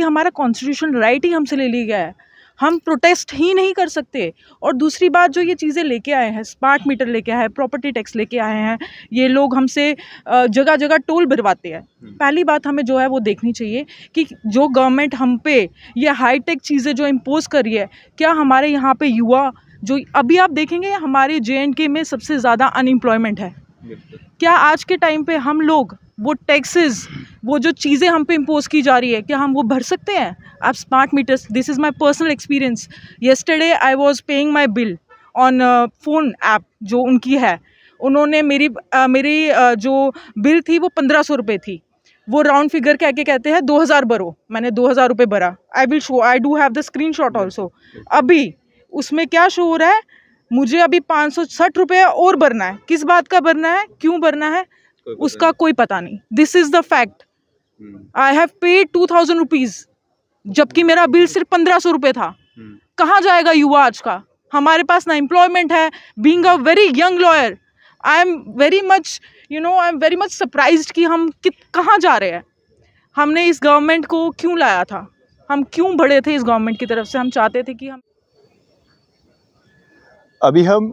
कि हमारा constitution right ही हमसे ले लिया गया है हम प्रोटेस्ट ही नहीं कर सकते और दूसरी बात जो ये चीज़ें लेके आए हैं स्मार्ट मीटर लेके आए हैं प्रॉपर्टी टैक्स लेके आए हैं ये लोग हमसे जगह जगह टोल भरवाते हैं हम्म। पहली बात हमें जो है वो देखनी चाहिए कि जो गवर्नमेंट हम पे ये हाईटेक चीज़ें जो इम्पोज कर रही है क्या हमारे यहाँ पे युवा जो अभी आप देखेंगे हमारे जे में सबसे ज़्यादा अनएम्प्लॉयमेंट है क्या आज के टाइम पर हम लोग वो टैक्सेस वो जो चीज़ें हम पे इम्पोज की जा रही है क्या हम वो भर सकते हैं आप smart meters this is my personal experience yesterday I was paying my bill on phone app जो उनकी है उन्होंने मेरी आ, uh, मेरी आ, uh, जो बिल थी वो पंद्रह सौ रुपये थी वो राउंड फिगर कह के कहते हैं दो हज़ार भरो मैंने दो हज़ार रुपये भरा I will show I do have the screenshot also अभी उसमें क्या शो हो रहा है मुझे अभी पाँच सौ साठ रुपये और भरना है किस बात का भरना है क्यों भरना है कोई उसका कोई पता नहीं this is the fact I have paid two thousand rupees जबकि मेरा बिल हम्म। सिर्फ पंद्रह सौ रुपये था हम्म। कहाँ जाएगा युवा आज का हमारे पास ना एम्प्लॉयमेंट है being a very young lawyer I am very much you know I am very much surprise कि हम कित कहाँ जा रहे हैं हमने इस गवर्नमेंट को क्यों लाया था हम क्यों बढ़े थे इस गवर्नमेंट की तरफ से हम चाहते थे कि हम अभी हम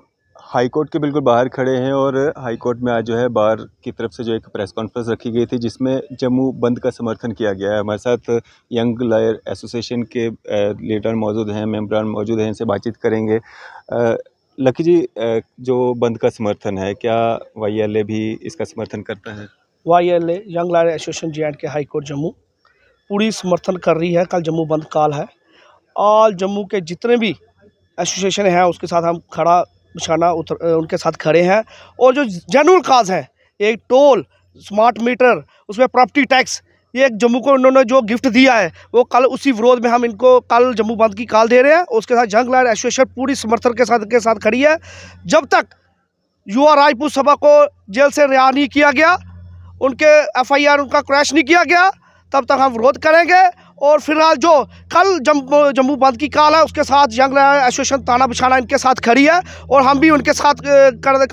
हाई कोर्ट के बिल्कुल बाहर खड़े हैं और हाई कोर्ट में आज जो है बाहर की तरफ से जो एक प्रेस कॉन्फ्रेंस रखी गई थी जिसमें जम्मू बंद का समर्थन किया गया है हमारे साथ यंग लायर एसोसिएशन के लीडर मौजूद हैं मेम्बरान मौजूद हैं इनसे बातचीत करेंगे लकी जी जो बंद का समर्थन है क्या वाई भी इसका समर्थन करता है Y young lawyer association J and K high court Jammu पूरी समर्थन कर रही है कल जम्मू बंद काल है और जम्मू के जितने भी एसोसिएशन हैं उसके साथ हम खड़ा निशाना उतर उनके साथ खड़े हैं और जो जनरल काज है एक टोल स्मार्ट मीटर उसमें प्रॉपर्टी टैक्स ये एक जम्मू को उन्होंने जो गिफ्ट दिया है वो कल उसी विरोध में हम इनको कल जम्मू बंद की काल दे रहे हैं उसके साथ जंग लाइन एसोसिएशन पूरी समर्थन के साथ के साथ खड़ी है जब तक युवा राजपूत सभा को जेल से रिहा नहीं किया गया उनके एफआईआर उनका क्रैश नहीं किया गया तब तक हम विरोध करेंगे और फिलहाल जो कल जम्मू जम्मू बंद की काल है उसके साथ यंग एसोसिएशन ताना बिछाना इनके साथ खड़ी है और हम भी उनके साथ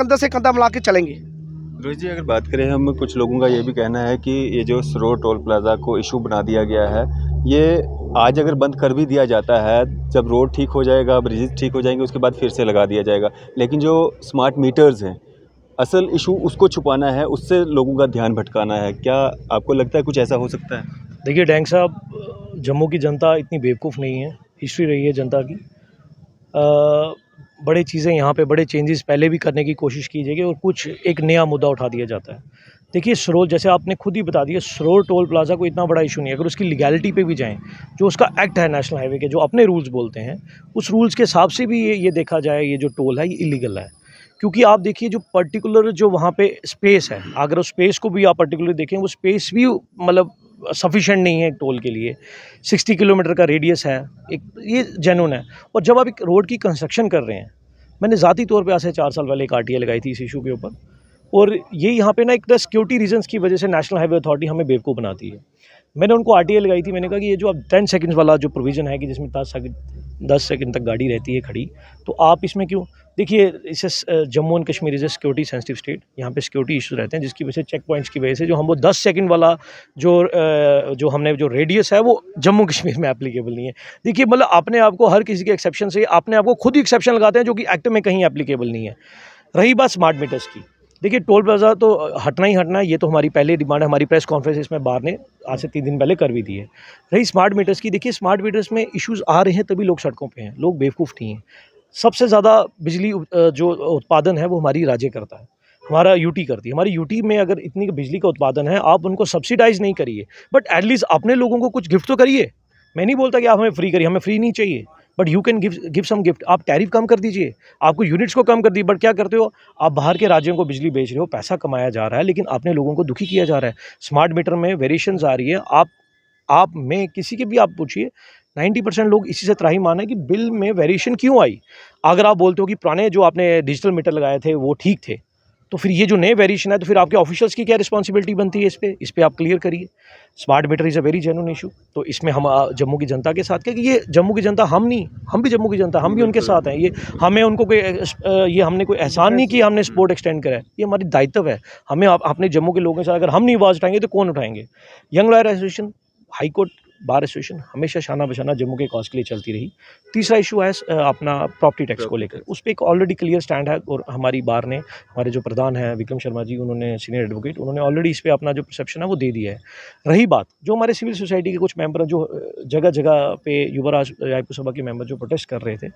कंधे से कंधा मिला के चलेंगे रोहित जी अगर बात करें हम कुछ लोगों का ये भी कहना है कि ये जो सरो टोल प्लाजा को इशू बना दिया गया है ये आज अगर बंद कर भी दिया जाता है जब रोड ठीक हो जाएगा ब्रिजेज ठीक हो जाएंगे उसके बाद फिर से लगा दिया जाएगा लेकिन जो स्मार्ट मीटर्स हैं असल इशू उसको छुपाना है उससे लोगों का ध्यान भटकाना है क्या आपको लगता है कुछ ऐसा हो सकता है देखिए डैंग साहब जम्मू की जनता इतनी बेवकूफ़ नहीं है हिस्ट्री रही है जनता की आ, बड़े चीज़ें यहाँ पे बड़े चेंजेस पहले भी करने की कोशिश की जाएगी और कुछ एक नया मुद्दा उठा दिया जाता है देखिए सरोल जैसे आपने खुद ही बता दिया सरोल टोल प्लाजा को इतना बड़ा इशू नहीं है अगर उसकी लीगैलिटी पे भी जाएं जो उसका एक्ट है नेशनल हाईवे के जो अपने रूल्स बोलते हैं उस रूल्स के हिसाब से भी ये ये देखा जाए ये जो टोल है ये इलीगल है क्योंकि आप देखिए जो पर्टिकुलर जो वहाँ पे स्पेस है अगर उस स्पेस को भी आप पर्टिकुलर देखें वो स्पेस भी मतलब सफिशेंट नहीं है टोल के लिए 60 किलोमीटर का रेडियस है एक ये जेनुन है और जब आप एक रोड की कंस्ट्रक्शन कर रहे हैं मैंने ज़ाती तौर पे आज से चार साल पहले एक आर लगाई थी इस इशू के ऊपर और ये यहाँ पे ना एक सिक्योरिटी तो रीजंस की वजह से नेशनल हाईवे अथॉरिटी हमें बेवकूफ़ बनाती है मैंने उनको आर लगाई थी मैंने कहा कि ये जो अब टेन सेकेंड्स वाला जो प्रोविज़न है कि जिसमें दस सेकंड दस सेकंड तक गाड़ी रहती है खड़ी तो आप इसमें क्यों देखिए इसे Jammu and Kashmir is a security sensitive state यहाँ पे सिक्योरिटी इशू रहते हैं जिसकी वजह से चेक पॉइंट्स की वजह से जो हम वो दस सेकंड वाला जो जो हमने जो रेडियस है वो जम्मू कश्मीर में एप्लीकेबल नहीं है देखिए मतलब अपने आप को हर किसी के एक्सेप्शन से अपने आप को खुद ही एक्सेप्शन लगाते हैं जो कि एक्ट में कहीं एप्लीकेबल नहीं है रही बात स्मार्ट मीटर्स की देखिए टोल प्लाजा तो हटना ही हटना है ये तो हमारी पहले डिमांड हमारी प्रेस कॉन्फ्रेंस इसमें बाहर ने आज से तीन दिन पहले कर भी दी है रही स्मार्ट मीटर्स की देखिए स्मार्ट मीटर्स में इश्यूज आ रहे हैं तभी लोग सड़कों पे हैं लोग बेवकूफ़ नहीं हैं सबसे ज़्यादा बिजली जो उत्पादन है वो हमारी राज्य करता है हमारा यूटी करती है हमारी यूटी में अगर इतनी बिजली का उत्पादन है आप उनको सब्सिडाइज़ नहीं करिए बट एटलीस्ट अपने लोगों को कुछ गिफ्ट तो करिए मैं नहीं बोलता कि आप हमें फ्री करिए हमें फ्री नहीं चाहिए but you can give give some gift आप टैरिफ कम कर दीजिए आपको यूनिट्स को कम कर दीजिए बट क्या करते हो आप बाहर के राज्यों को बिजली बेच रहे हो पैसा कमाया जा रहा है लेकिन आपने लोगों को दुखी किया जा रहा है स्मार्ट मीटर में वेरिएशन आ रही है आप आप में किसी के भी आप पूछिए 90 परसेंट लोग इसी से त्राही माना है कि बिल में वेरिएशन क्यों आई अगर आप बोलते हो कि पुराने जो आपने डिजिटल मीटर लगाए थे वो ठीक थे तो फिर ये जो नए वेरिएशन है तो फिर आपके ऑफिशियल्स की क्या रिस्पॉन्सिबिलिटी बनती है इस पर इस पर आप क्लियर करिए smart meter is a very genuine issue तो इसमें हम जम्मू की जनता के साथ क्योंकि ये जम्मू की जनता हम नहीं हम भी जम्मू की जनता हम भी उनके साथ हैं ये हमें उनको कोई ये हमने कोई एहसान नहीं किया हमने सपोर्ट एक्सटेंड करा है ये हमारी दायित्व है हमें अपने जम्मू के लोगों के साथ अगर हम नहीं आवाज़ उठाएंगे तो कौन उठाएंगे young lawyer association high court bar association हमेशा शाना बशाना जम्मू के कॉज के लिए चलती रही तीसरा इशू है अपना प्रॉपर्टी टैक्स को लेकर उस पर एक ऑलरेडी क्लियर स्टैंड है और हमारी बार ने हमारे जो प्रधान हैं विक्रम शर्मा जी उन्होंने सीनियर एडवोकेट उन्होंने ऑलरेडी इस पर अपना जो परसेप्शन है वो दे दिया है रही बात जो हमारे सिविल सोसाइटी के कुछ मेम्बर जो जगह जगह पे युवराज रायपुर सभा के मेम्बर जो प्रोटेस्ट कर रहे थे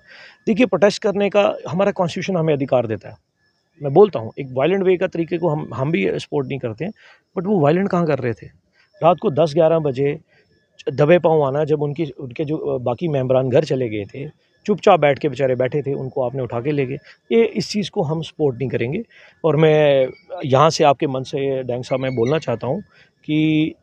देखिए प्रोटेस्ट करने का हमारा कॉन्स्टिट्यूशन हमें अधिकार देता है मैं बोलता हूँ एक वायलेंट वे का तरीके को हम हम भी सपोर्ट नहीं करते हैं बट वो वायलेंट कहाँ कर रहे थे रात को दस ग्यारह बजे दबे पाँव आना जब उनकी उनके जो बाकी मेम्बरान घर चले गए थे चुपचाप बैठ के बेचारे बैठे थे उनको आपने उठा के ले गए ये इस चीज़ को हम सपोर्ट नहीं करेंगे और मैं यहाँ से आपके मन से डैंग साहब मैं बोलना चाहता हूँ कि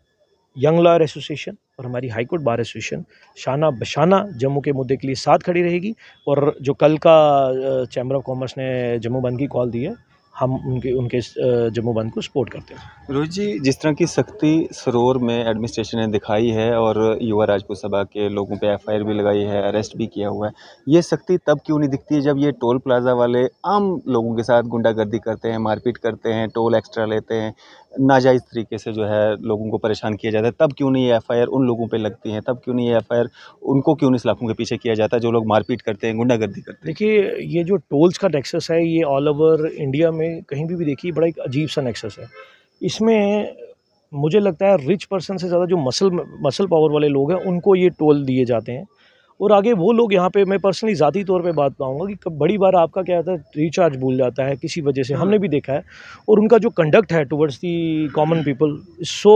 यंग लॉयर एसोसिएशन और हमारी हाई कोर्ट बार एसोसिएशन शाना बशाना जम्मू के मुद्दे के लिए साथ खड़ी रहेगी और जो कल का चैम्बर ऑफ कॉमर्स ने जम्मू बंद की कॉल दी है हम उनके उनके बंद को सपोर्ट करते हैं रोहित जी जिस तरह की सख्ती सरोर में एडमिनिस्ट्रेशन ने दिखाई है और युवा राजपूत सभा के लोगों पे एफआईआर भी लगाई है अरेस्ट भी किया हुआ है ये सख्ती तब क्यों नहीं दिखती है जब ये टोल प्लाजा वाले आम लोगों के साथ गुंडागर्दी करते हैं मारपीट करते हैं टोल एक्स्ट्रा लेते हैं नाजायज़ तरीके से जो है लोगों को परेशान किया जाता है तब क्यों नहीं एफ़ आई आर उन लोगों पे लगती है तब क्यों नहीं एफ़ आई आर उनको क्यों नहीं सलाखों के पीछे किया जाता है जो लोग मारपीट करते हैं गुंडागर्दी करते हैं देखिए ये जो टोल्स का नेक्सेस है ये ऑल ओवर इंडिया में कहीं भी भी देखिए बड़ा एक अजीब सा नेक्सेस है इसमें मुझे लगता है रिच पर्सन से ज़्यादा जो मसल मसल पावर वाले लोग हैं उनको ये टोल दिए जाते हैं और आगे वो लोग यहाँ पे मैं पर्सनली ज़ाती तौर पे बात पाऊँगा कि बड़ी बार आपका क्या होता है रिचार्ज भूल जाता है किसी वजह से हमने भी देखा है और उनका जो कंडक्ट है towards the common people so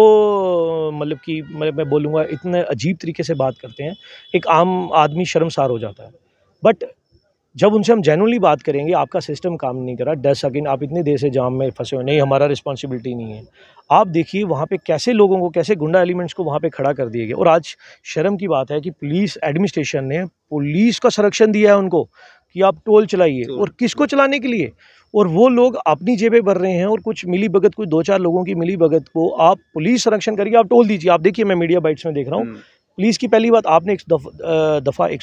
मतलब कि मैं मैं बोलूँगा इतने अजीब तरीके से बात करते हैं एक आम आदमी शर्मसार हो जाता है बट जब उनसे हम जेनुअनली बात करेंगे आपका सिस्टम काम नहीं करा डर सेकेंड आप इतने देर से जाम में फंसे हो नहीं हमारा रिस्पॉन्सिबिलिटी नहीं है आप देखिए वहाँ पे कैसे लोगों को कैसे गुंडा एलिमेंट्स को वहाँ पे खड़ा कर दिए गए और आज शर्म की बात है कि पुलिस एडमिनिस्ट्रेशन ने पुलिस का संरक्षण दिया है उनको कि आप टोल चलाइए और किसको चलाने के लिए और वो लोग अपनी जेबें भर रहे हैं और कुछ मिली भगत कुछ दो चार लोगों की मिली भगत को आप पुलिस संरक्षण करिए आप टोल दीजिए आप देखिए मैं मीडिया बाइट्स में देख रहा हूँ पुलिस हम्म। की पहली बात आपने एक दफ़ा एक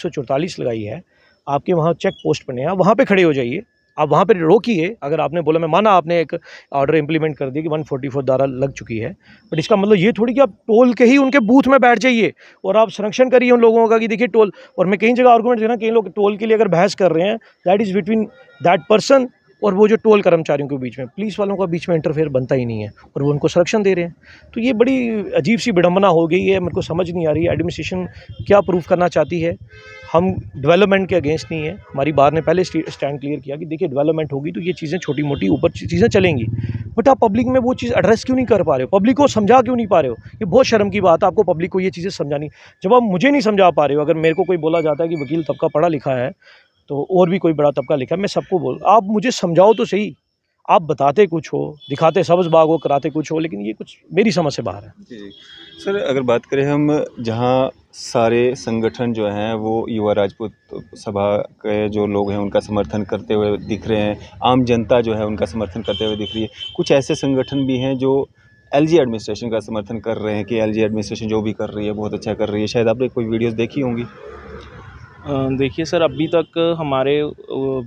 लगाई है आपके वहाँ चेक पोस्ट नहीं हैं वहाँ पर खड़े हो जाइए आप वहाँ पर रोकिए अगर आपने बोला मैं माना आपने एक ऑर्डर इम्प्लीमेंट कर दिया कि वन फोर्टी फोर लग चुकी है बट इसका मतलब ये थोड़ी कि आप टोल के ही उनके बूथ में बैठ जाइए और आप संरक्षण करिए उन लोगों का कि देखिए टोल और मैं कई जगह आर्गूमेंट देना कई लोग टोल के लिए अगर बहस कर रहे हैं that is between that person और वो जो टोल कर्मचारियों के बीच में पुलिस वालों का बीच में इंटरफेयर बनता ही नहीं है और वो उनको संरक्षण दे रहे हैं तो ये बड़ी अजीब सी विडम्बना हो गई है मेरे को समझ नहीं आ रही एडमिनिस्ट्रेशन क्या प्रूव करना चाहती है हम डेवलपमेंट के अगेंस्ट नहीं है हमारी बार ने पहले स्टैंड क्लियर किया कि देखिए डेवलपमेंट होगी तो ये चीज़ें छोटी मोटी ऊपर चीज़ें चलेंगी बट आप पब्लिक में वो चीज़ एड्रेस क्यों नहीं कर पा रहे हो पब्लिक को समझा क्यों नहीं पा रहे हो ये बहुत शर्म की बात है आपको पब्लिक को ये चीज़ें समझानी जब आप मुझे नहीं समझा पा रहे हो अगर मेरे को कोई बोला जाता है कि वकील तबका पढ़ा लिखा है तो और भी कोई बड़ा तबका लिखा मैं सबको बोल आप मुझे समझाओ तो सही आप बताते कुछ हो दिखाते सब्ज़ बाग हो कराते कुछ हो लेकिन ये कुछ मेरी समझ से बाहर है जी जी सर अगर बात करें हम जहाँ सारे संगठन जो हैं वो युवा राजपूत सभा के जो लोग हैं उनका समर्थन करते हुए दिख रहे हैं आम जनता जो है उनका समर्थन करते हुए दिख रही है कुछ ऐसे संगठन भी हैं जो एलजी एडमिनिस्ट्रेशन का समर्थन कर रहे हैं कि एलजी एडमिनिस्ट्रेशन जो भी कर रही है बहुत अच्छा कर रही है शायद आपने कोई वीडियोस देखी होंगी देखिए सर अभी तक हमारे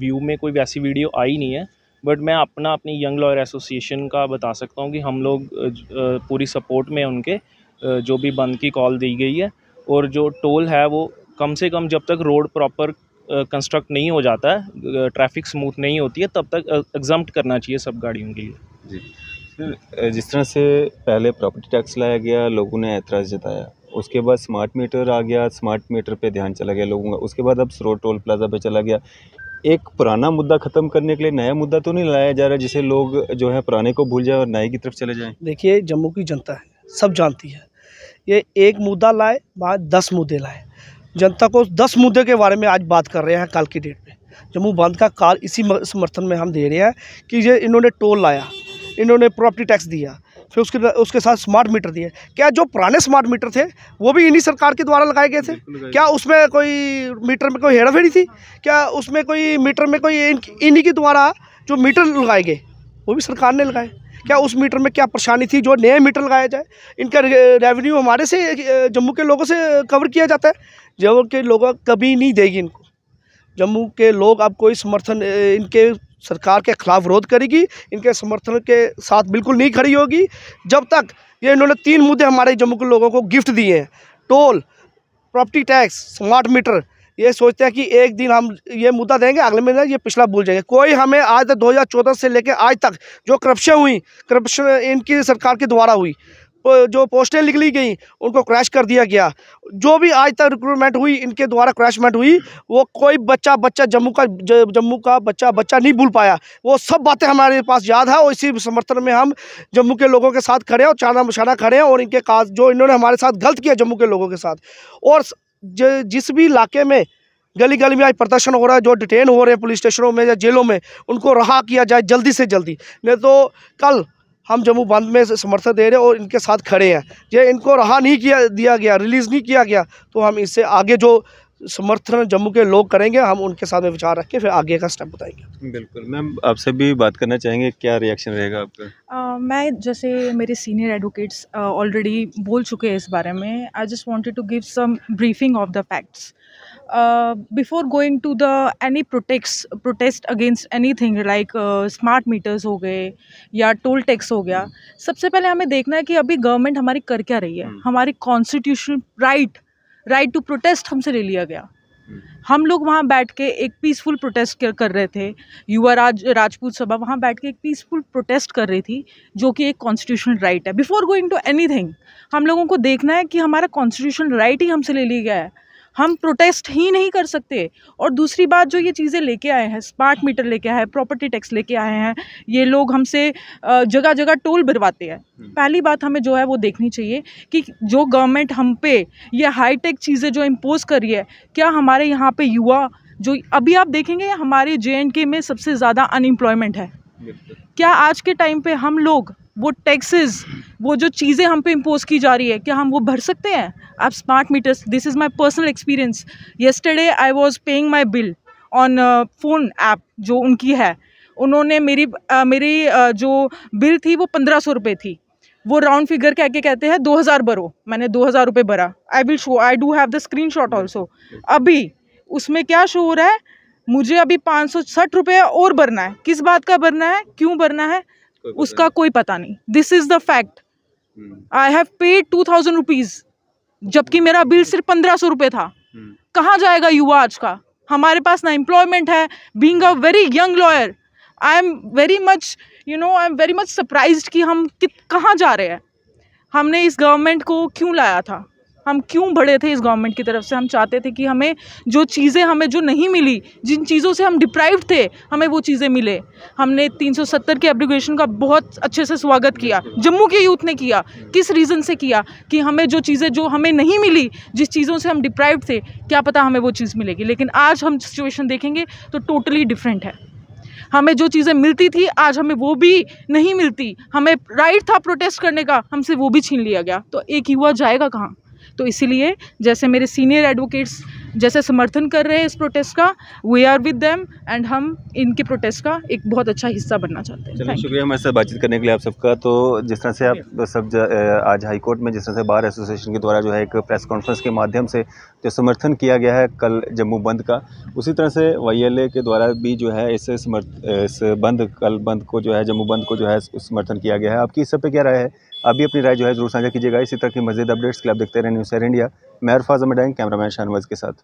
व्यू में कोई वैसी वीडियो आई नहीं है बट मैं अपना अपनी यंग लॉयर एसोसिएशन का बता सकता हूँ कि हम लोग पूरी सपोर्ट में उनके जो भी बंद की कॉल दी गई है और जो टोल है वो कम से कम जब तक रोड प्रॉपर कंस्ट्रक्ट नहीं हो जाता है ट्रैफिक स्मूथ नहीं होती है तब तक एग्जाम्प्ट करना चाहिए सब गाड़ियों के लिए जी जिस तरह से पहले प्रॉपर्टी टैक्स लाया गया लोगों ने ऐतराज़ जताया उसके बाद स्मार्ट मीटर आ गया स्मार्ट मीटर पे ध्यान चला गया लोगों का उसके बाद अब सरो टोल प्लाजा पे चला गया एक पुराना मुद्दा ख़त्म करने के लिए नया मुद्दा तो नहीं लाया जा रहा जिसे लोग जो है पुराने को भूल जाए और नए की तरफ चले जाएँ देखिए जम्मू की जनता है सब जानती है ये एक मुद्दा लाए बाद दस मुद्दे लाए जनता को दस मुद्दे के बारे में आज बात कर रहे हैं कल की डेट में जम्मू बंद का काल इसी समर्थन में हम दे रहे हैं कि ये इन्होंने टोल लाया इन्होंने प्रॉपर्टी टैक्स दिया फिर उसके उसके साथ स्मार्ट मीटर दिए क्या जो पुराने स्मार्ट मीटर थे वो भी इन्हीं सरकार के द्वारा लगाए गए थे क्या उसमें कोई मीटर में कोई हेराफेरी थी क्या उसमें कोई मीटर में कोई इन्हीं के द्वारा जो मीटर लगाए गए वो भी सरकार ने लगाए क्या उस मीटर में क्या परेशानी थी जो नए मीटर लगाया जाए इनका रेवेन्यू हमारे से जम्मू के लोगों से कवर किया जाता है जो के लोग कभी नहीं देगी इनको जम्मू के लोग अब कोई समर्थन इनके सरकार के खिलाफ विरोध करेगी इनके समर्थन के साथ बिल्कुल नहीं खड़ी होगी जब तक ये इन्होंने तीन मुद्दे हमारे जम्मू के लोगों को गिफ्ट दिए हैं toll property tax smart meter ये सोचते हैं कि एक दिन हम ये मुद्दा देंगे अगले महीने ये पिछला भूल जाएंगे कोई हमें आज तक दो से लेकर आज तक जो करप्शन हुई करप्शन इनकी सरकार के द्वारा हुई जो पोस्टें निकली गई उनको क्रैश कर दिया गया जो भी आज तक रिक्रूटमेंट हुई इनके द्वारा क्रैशमेंट हुई वो कोई बच्चा बच्चा जम्मू का जम्मू का बच्चा बच्चा नहीं भूल पाया वो सब बातें हमारे पास याद है और इसी समर्थन में हम जम्मू के लोगों के साथ खड़े हैं और चाना मशाना खड़े हैं और इनके काज जो इन्होंने हमारे साथ गलत किया जम्मू के लोगों के साथ और जिस भी इलाके में गली गली में आज प्रदर्शन हो रहा है जो डिटेन हो रहे हैं पुलिस स्टेशनों में या जेलों में उनको रहा किया जाए जल्दी से जल्दी नहीं तो कल हम जम्मू बंद में समर्थन दे रहे हैं और इनके साथ खड़े हैं ये इनको रहा नहीं किया दिया गया रिलीज़ नहीं किया गया तो हम इससे आगे जो समर्थन जम्मू के लोग करेंगे हम उनके साथ में विचार रख के फिर आगे का स्टेप बताएंगे बिल्कुल मैम आपसे भी बात करना चाहेंगे क्या रिएक्शन रहेगा आपका मैं जैसे मेरे सीनियर एडवोकेट्स ऑलरेडी बोल चुके हैं इस बारे में I just wanted to give some briefing of the facts before going to the any protest protest against anything like smart meters हो गए या टोल टैक्स हो गया hmm. सबसे पहले हमें देखना है कि अभी गवर्नमेंट हमारी कर क्या रही है hmm. हमारी constitution right right to protest हमसे ले लिया गया hmm. हम लोग वहाँ बैठ के एक पीसफुल प्रोटेस्ट कर रहे थे युवा राज राजपूत सभा वहाँ बैठ के एक पीसफुल प्रोटेस्ट कर रही थी जो कि एक कॉन्स्टिट्यूशनल राइट है बिफोर गोइंग टू एनी हम लोगों को देखना है कि हमारा कॉन्स्टिट्यूशनल राइट ही हमसे ले लिया गया है हम प्रोटेस्ट ही नहीं कर सकते और दूसरी बात जो ये चीज़ें लेके आए हैं स्मार्ट मीटर लेके आए हैं प्रॉपर्टी टैक्स लेके आए हैं ये लोग हमसे जगह जगह टोल भरवाते हैं हम्म। पहली बात हमें जो है वो देखनी चाहिए कि जो गवर्नमेंट हम पे ये हाईटेक चीज़ें जो इम्पोज कर रही है क्या हमारे यहाँ पर युवा जो अभी आप देखेंगे हमारे जे में सबसे ज़्यादा अनएम्प्लॉयमेंट है क्या आज के टाइम पे हम लोग वो टैक्सेस वो जो चीज़ें हम पे इम्पोज की जा रही है क्या हम वो भर सकते हैं आप smart meters this is my personal experience yesterday I was paying my bill on phone app जो उनकी है उन्होंने मेरी uh, मेरी uh, जो बिल थी वो पंद्रह सौ रुपये थी वो राउंड फिगर कह के कहते हैं दो हज़ार भरो मैंने दो हज़ार रुपये भरा I will show I do have the screenshot also अभी उसमें क्या शो हो रहा है मुझे अभी पाँच सौ साठ रुपये और भरना है किस बात का भरना है क्यों भरना है कोई उसका कोई पता नहीं this is the fact I have paid two thousand rupees जबकि हम्म। मेरा बिल सिर्फ पंद्रह सौ रुपये था हम्म। कहाँ जाएगा युवा आज का हमारे पास ना एम्प्लॉयमेंट है being a very young lawyer I am very much you know I am very much surprise कि हम कहाँ जा रहे हैं हमने इस गवर्नमेंट को क्यों लाया था हम क्यों बढ़े थे इस गवर्नमेंट की तरफ से हम चाहते थे कि हमें जो चीज़ें हमें जो नहीं मिली जिन चीज़ों से हम डिप्राइव थे हमें वो चीज़ें मिले हमने 370 के एप्लीकेशन का बहुत अच्छे से स्वागत किया जम्मू के यूथ ने किया किस रीज़न से किया कि हमें जो चीज़ें जो हमें नहीं मिली जिस चीज़ों से हम डिप्राइव थे क्या पता हमें वो चीज़ मिलेगी लेकिन आज हम सिचुएशन देखेंगे तो टोटली डिफरेंट है हमें जो चीज़ें मिलती थी आज हमें वो भी नहीं मिलती हमें राइट था प्रोटेस्ट करने का हमसे वो भी छीन लिया गया तो एक युवा जाएगा कहाँ तो इसीलिए जैसे मेरे सीनियर एडवोकेट्स जैसे समर्थन कर रहे हैं इस प्रोटेस्ट का we are with them and हम इनके प्रोटेस्ट का एक बहुत अच्छा हिस्सा बनना चाहते हैं चलिए शुक्रिया हमारे साथ बातचीत करने के लिए आप सबका तो जिस तरह से आप सब आज हाईकोर्ट में जिस तरह से बार एसोसिएशन के द्वारा जो है एक प्रेस कॉन्फ्रेंस के माध्यम से जो समर्थन किया गया है कल जम्मू बंद का उसी तरह से वाई के द्वारा भी जो है इस समर्थ इस बंद कल बंद को जो है जम्मू बंद को जो है समर्थन किया गया है आपकी इस सब पर क्या राय है आप भी अपनी राय जो है जरूर साझा कीजिएगा इसी तरह की मजदीद अपडेट्स के लिए आप देखते रहे न्यूज़ एयर इंडिया मैं अरफाज अमडैंग कैमरामैन शाहनवाज के साथ